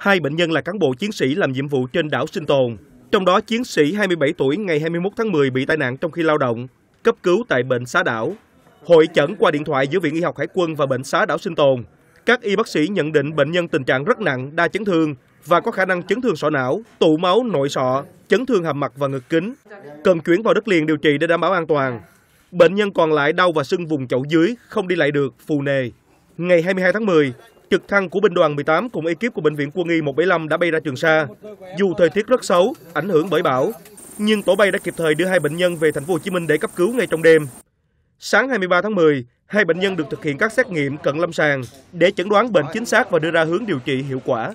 Hai bệnh nhân là cán bộ chiến sĩ làm nhiệm vụ trên đảo sinh tồn. Trong đó chiến sĩ 27 tuổi ngày 21 tháng 10 bị tai nạn trong khi lao động, cấp cứu tại bệnh xá đảo. Hội chẩn qua điện thoại giữa Viện Y học Hải quân và bệnh xá đảo sinh tồn. Các y bác sĩ nhận định bệnh nhân tình trạng rất nặng, đa chấn thương và có khả năng chấn thương sọ não, tụ máu nội sọ, chấn thương hàm mặt và ngực kính. Cần chuyển vào đất liền điều trị để đảm bảo an toàn. Bệnh nhân còn lại đau và sưng vùng chậu dưới, không đi lại được, phù nề. Ngày 22 tháng 10, trực thăng của binh đoàn 18 cùng ekip của Bệnh viện Quân y 175 đã bay ra Trường Sa. Dù thời tiết rất xấu, ảnh hưởng bởi bão, nhưng tổ bay đã kịp thời đưa hai bệnh nhân về thành phố Hồ Chí Minh để cấp cứu ngay trong đêm. Sáng 23 tháng 10, hai bệnh nhân được thực hiện các xét nghiệm cận lâm sàng để chẩn đoán bệnh chính xác và đưa ra hướng điều trị hiệu quả.